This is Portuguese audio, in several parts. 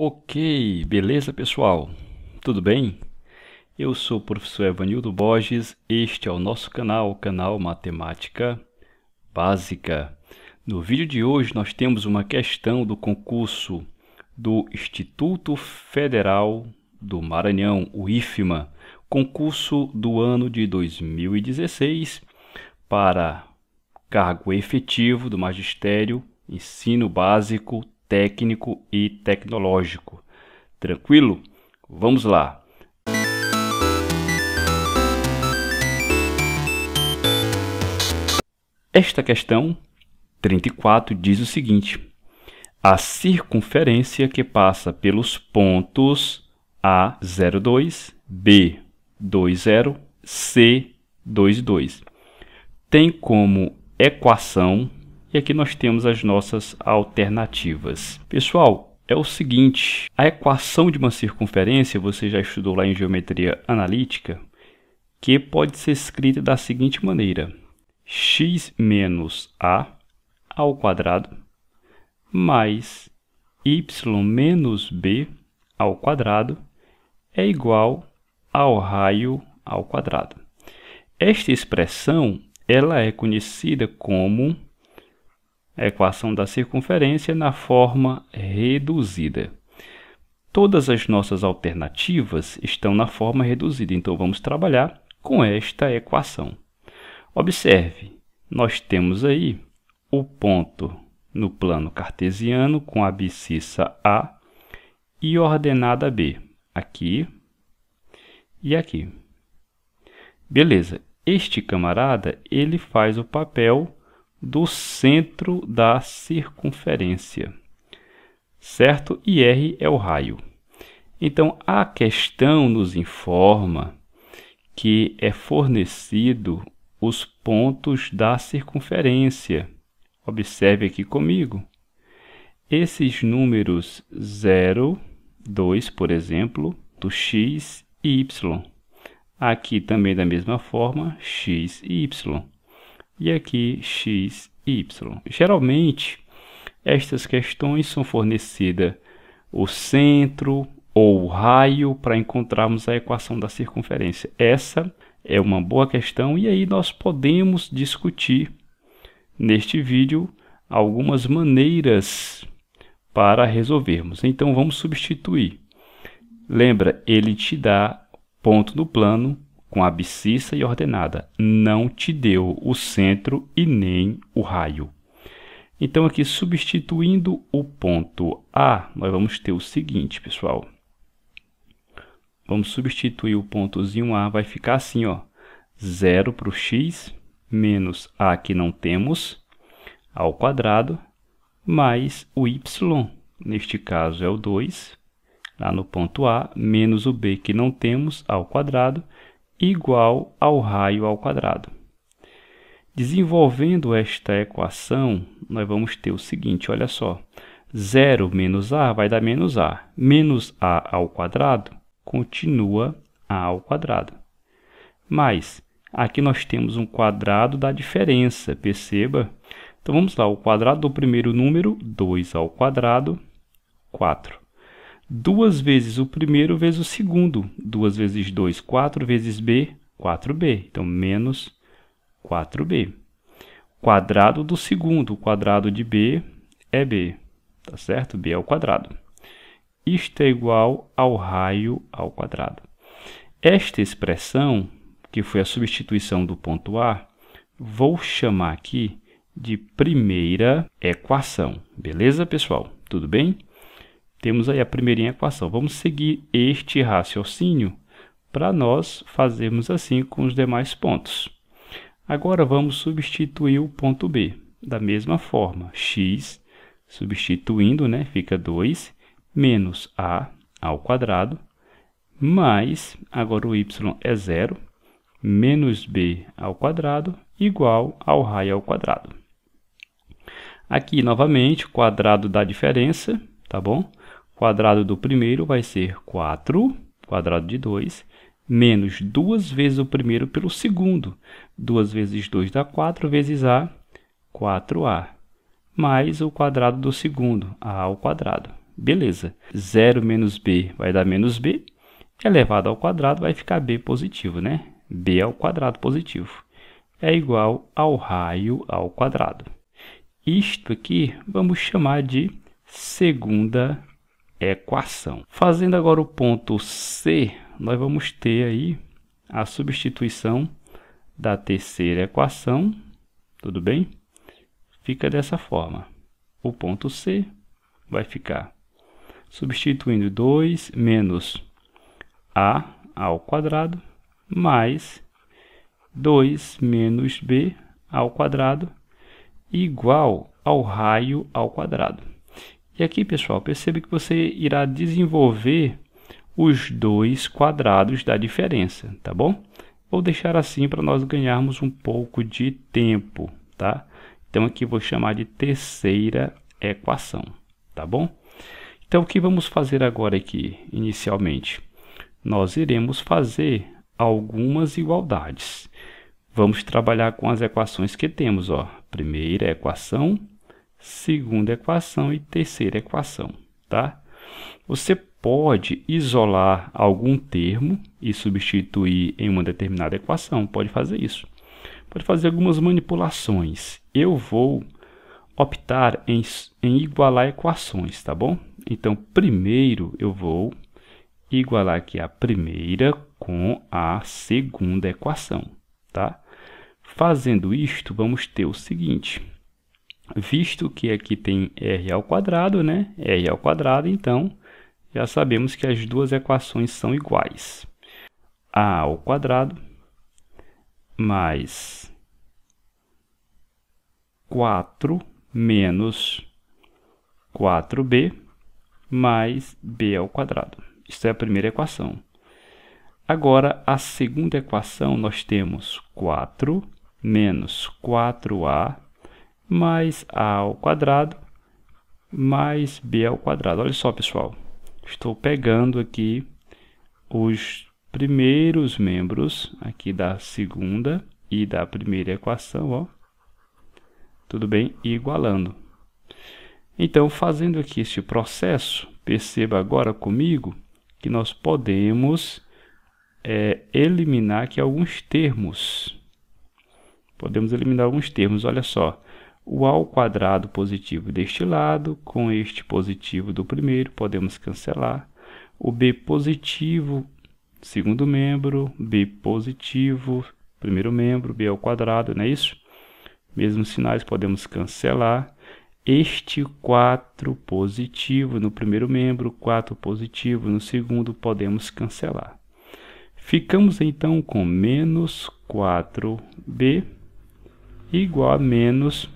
Ok, beleza pessoal? Tudo bem? Eu sou o professor Evanildo Borges, este é o nosso canal, o canal Matemática Básica. No vídeo de hoje nós temos uma questão do concurso do Instituto Federal do Maranhão, o IFMA, concurso do ano de 2016 para cargo efetivo do magistério, ensino básico, técnico e tecnológico. Tranquilo? Vamos lá! Esta questão 34 diz o seguinte: a circunferência que passa pelos pontos A02, B20, C22 tem como equação e aqui nós temos as nossas alternativas. Pessoal, é o seguinte, a equação de uma circunferência, você já estudou lá em geometria analítica, que pode ser escrita da seguinte maneira: x menos a ao quadrado mais y menos b ao quadrado é igual ao raio ao quadrado. Esta expressão ela é conhecida como a equação da circunferência na forma reduzida. Todas as nossas alternativas estão na forma reduzida, então vamos trabalhar com esta equação. Observe, nós temos aí o ponto no plano cartesiano com a abscissa A e ordenada B, aqui e aqui. Beleza, este camarada ele faz o papel do centro da circunferência, certo? E R é o raio. Então, a questão nos informa que é fornecido os pontos da circunferência. Observe aqui comigo. Esses números 0, 2, por exemplo, do x e y. Aqui também da mesma forma, x e y e aqui x, y. Geralmente, estas questões são fornecidas o centro ou o raio para encontrarmos a equação da circunferência. Essa é uma boa questão e aí nós podemos discutir neste vídeo algumas maneiras para resolvermos. Então vamos substituir. Lembra, ele te dá ponto no plano com abscissa e ordenada, não te deu o centro e nem o raio. Então, aqui substituindo o ponto A, nós vamos ter o seguinte, pessoal. Vamos substituir o pontozinho A, vai ficar assim, ó. 0 para o x, menos A que não temos, ao quadrado, mais o y, neste caso é o 2, lá no ponto A, menos o B que não temos, ao quadrado, igual ao raio ao quadrado. Desenvolvendo esta equação, nós vamos ter o seguinte, olha só. 0 menos a vai dar menos a. Menos a ao quadrado continua a ao quadrado. Mas, aqui nós temos um quadrado da diferença, perceba? Então, vamos lá, o quadrado do primeiro número, 2 ao quadrado, 4. 2 vezes o primeiro vezes o segundo. 2 vezes 2, 4 vezes b, 4b. Então, menos 4b. Quadrado do segundo, o quadrado de b é b, tá certo? b ao quadrado. Isto é igual ao raio ao quadrado. Esta expressão, que foi a substituição do ponto A, vou chamar aqui de primeira equação. Beleza, pessoal? Tudo bem? Temos aí a primeira equação. Vamos seguir este raciocínio para nós fazermos assim com os demais pontos. Agora vamos substituir o ponto B. Da mesma forma, x substituindo, né, fica 2 menos a ao quadrado mais, agora o y é zero, menos b ao quadrado igual ao raio ao quadrado. Aqui, novamente, o quadrado da diferença, tá bom? quadrado do primeiro vai ser 4, quadrado de 2, menos 2 vezes o primeiro pelo segundo. 2 vezes 2 dá 4, vezes A, 4A. Mais o quadrado do segundo, A ao quadrado. Beleza. 0 menos B vai dar menos B. Elevado ao quadrado vai ficar B positivo, né? B ao quadrado positivo é igual ao raio ao quadrado. Isto aqui vamos chamar de segunda equação. Fazendo agora o ponto C, nós vamos ter aí a substituição da terceira equação, tudo bem? Fica dessa forma. O ponto C vai ficar substituindo 2 menos a ao quadrado mais 2 menos b ao quadrado igual ao raio ao quadrado. E aqui, pessoal, perceba que você irá desenvolver os dois quadrados da diferença, tá bom? Vou deixar assim para nós ganharmos um pouco de tempo, tá? Então, aqui vou chamar de terceira equação, tá bom? Então, o que vamos fazer agora aqui, inicialmente? Nós iremos fazer algumas igualdades. Vamos trabalhar com as equações que temos, ó. Primeira equação, segunda equação e terceira equação, tá? Você pode isolar algum termo e substituir em uma determinada equação, pode fazer isso. Pode fazer algumas manipulações. Eu vou optar em, em igualar equações, tá bom? Então, primeiro eu vou igualar aqui a primeira com a segunda equação, tá? Fazendo isto, vamos ter o seguinte visto que aqui tem r ao quadrado, né? r ao quadrado, então já sabemos que as duas equações são iguais. a ao quadrado mais 4 menos 4b mais b ao quadrado. Isto é a primeira equação. Agora, a segunda equação, nós temos 4 menos 4a mais a ao quadrado mais b ao quadrado. Olha só, pessoal. Estou pegando aqui os primeiros membros aqui da segunda e da primeira equação, ó. Tudo bem? E igualando. Então, fazendo aqui este processo, perceba agora comigo que nós podemos é, eliminar aqui alguns termos. Podemos eliminar alguns termos, olha só o ao quadrado positivo deste lado, com este positivo do primeiro, podemos cancelar. O b positivo, segundo membro, b positivo, primeiro membro, b ao quadrado, não é isso? Mesmos sinais, podemos cancelar. Este 4 positivo no primeiro membro, 4 positivo no segundo, podemos cancelar. Ficamos então com menos 4b igual a menos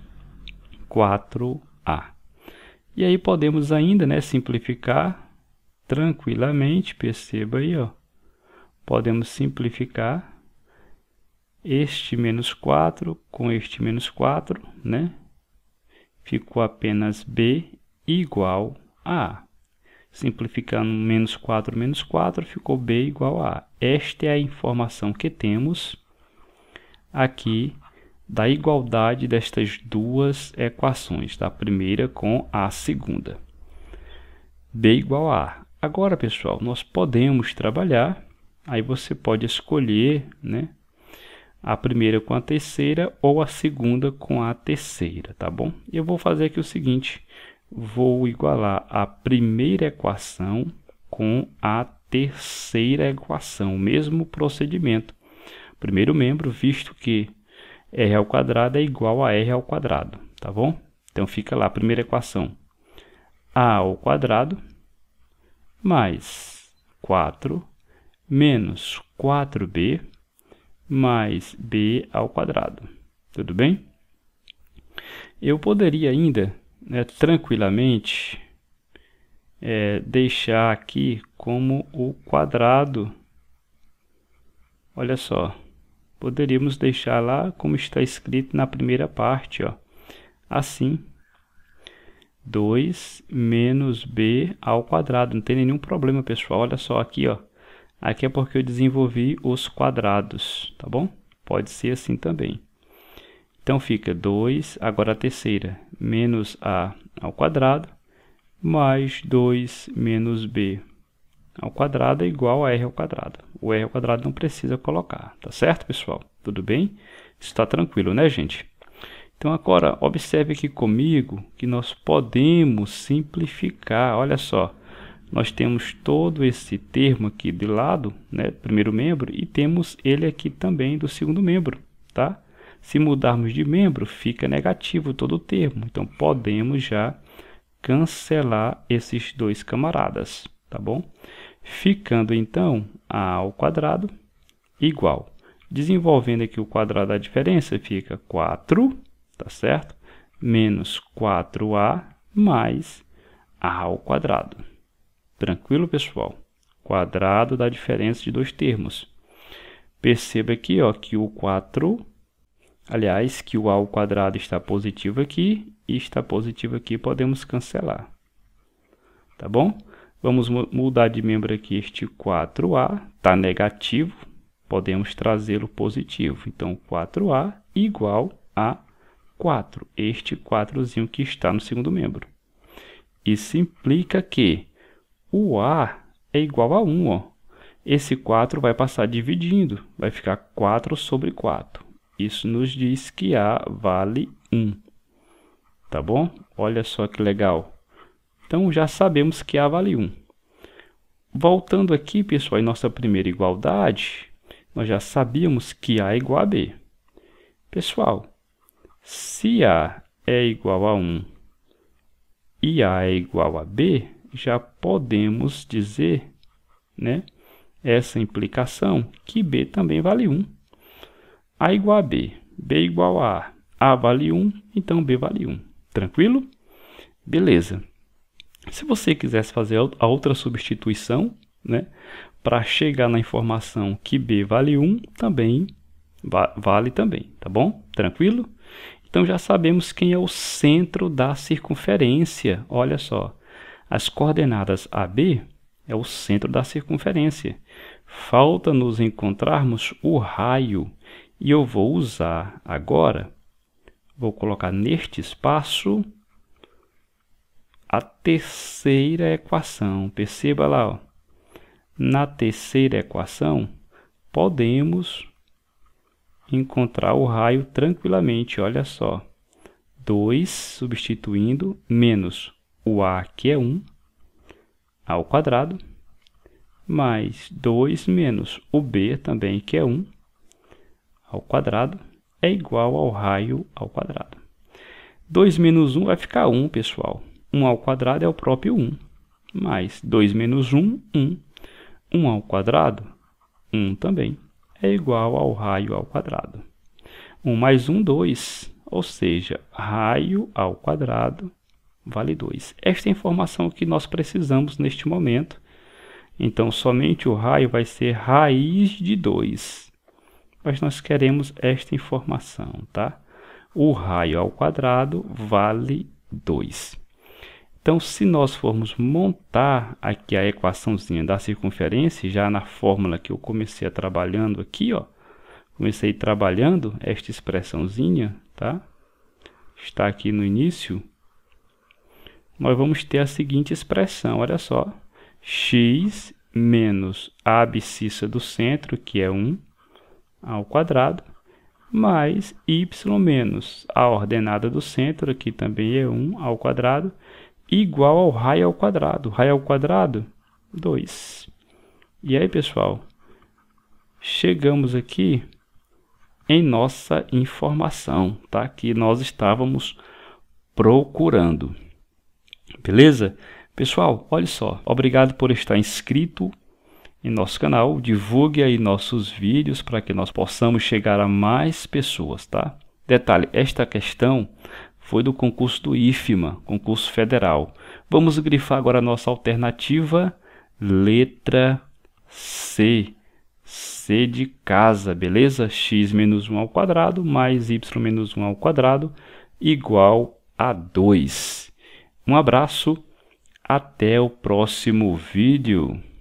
4A. E aí podemos ainda né, simplificar tranquilamente, perceba aí, ó. podemos simplificar este menos 4 com este menos 4, né? ficou apenas B igual a A. Simplificando menos 4 menos 4, ficou B igual a A. Esta é a informação que temos aqui da igualdade destas duas equações, da primeira com a segunda. B igual a A. Agora, pessoal, nós podemos trabalhar, aí você pode escolher né, a primeira com a terceira ou a segunda com a terceira, tá bom? Eu vou fazer aqui o seguinte, vou igualar a primeira equação com a terceira equação, mesmo procedimento. Primeiro membro, visto que r ao quadrado é igual a r ao quadrado, tá bom? Então fica lá a primeira equação. a ao quadrado mais 4 menos 4b mais b ao quadrado. Tudo bem? Eu poderia ainda, né, tranquilamente, é, deixar aqui como o quadrado. Olha só, poderíamos deixar lá como está escrito na primeira parte, ó. Assim, 2 menos b ao quadrado. Não tem nenhum problema, pessoal. Olha só aqui, ó. Aqui é porque eu desenvolvi os quadrados, tá bom? Pode ser assim também. Então fica 2, agora a terceira, menos a ao quadrado, mais 2 menos b ao quadrado é igual a r ao quadrado. O r ao quadrado não precisa colocar, tá certo, pessoal? Tudo bem? Está tranquilo, né, gente? Então, agora, observe aqui comigo que nós podemos simplificar. Olha só, nós temos todo esse termo aqui de lado, né, primeiro membro, e temos ele aqui também do segundo membro, tá? Se mudarmos de membro, fica negativo todo o termo. Então, podemos já cancelar esses dois camaradas, tá bom? ficando então a ao quadrado igual. Desenvolvendo aqui o quadrado da diferença, fica 4, tá certo? Menos 4a mais a ao quadrado. Tranquilo, pessoal? Quadrado da diferença de dois termos. Perceba aqui ó, que o 4, aliás, que o a ao quadrado está positivo aqui e está positivo aqui, podemos cancelar. Tá bom? Vamos mudar de membro aqui este 4A, está negativo, podemos trazê-lo positivo. Então, 4A igual a 4, este 4zinho que está no segundo membro. Isso implica que o A é igual a 1. Ó. Esse 4 vai passar dividindo, vai ficar 4 sobre 4. Isso nos diz que A vale 1. Tá bom? Olha só que legal. Então já sabemos que A vale 1. Voltando aqui, pessoal, em nossa primeira igualdade, nós já sabíamos que A é igual a B. Pessoal, se A é igual a 1 e A é igual a B, já podemos dizer, né, essa implicação, que B também vale 1. A igual a B, B igual a A, A vale 1, então B vale 1. Tranquilo? Beleza. Se você quisesse fazer a outra substituição, né, para chegar na informação que B vale 1, também vale também, tá bom? Tranquilo? Então já sabemos quem é o centro da circunferência. Olha só, as coordenadas AB é o centro da circunferência. Falta nos encontrarmos o raio. E eu vou usar agora, vou colocar neste espaço a terceira equação. Perceba lá, ó. na terceira equação, podemos encontrar o raio tranquilamente. Olha só, 2 substituindo menos o a, que é 1, ao quadrado, mais 2 menos o b, também, que é 1, ao quadrado, é igual ao raio ao quadrado. 2 menos 1 vai ficar 1, pessoal. 1 ao quadrado é o próprio 1. Mais 2 menos 1, 1. 1 ao quadrado, 1 também, é igual ao raio ao quadrado. 1 mais 1, 2. Ou seja, raio ao quadrado vale 2. Esta é a informação que nós precisamos neste momento. Então, somente o raio vai ser raiz de 2. Mas nós queremos esta informação, tá? O raio ao quadrado vale 2. Então, se nós formos montar aqui a equaçãozinha da circunferência, já na fórmula que eu comecei trabalhando aqui, ó, comecei trabalhando esta expressãozinha, tá? Está aqui no início. Nós vamos ter a seguinte expressão, olha só. x menos a abscissa do centro, que é 1 ao quadrado, mais y menos a ordenada do centro, que também é 1 ao quadrado, igual ao raio ao quadrado. Raio ao quadrado, 2. E aí, pessoal, chegamos aqui em nossa informação, tá? Que nós estávamos procurando. Beleza? Pessoal, olha só. Obrigado por estar inscrito em nosso canal. Divulgue aí nossos vídeos para que nós possamos chegar a mais pessoas, tá? Detalhe, esta questão foi do concurso do IFMA, concurso federal. Vamos grifar agora a nossa alternativa, letra C. C de casa, beleza? x menos 1 ao quadrado mais y menos 1 ao quadrado igual a 2. Um abraço, até o próximo vídeo.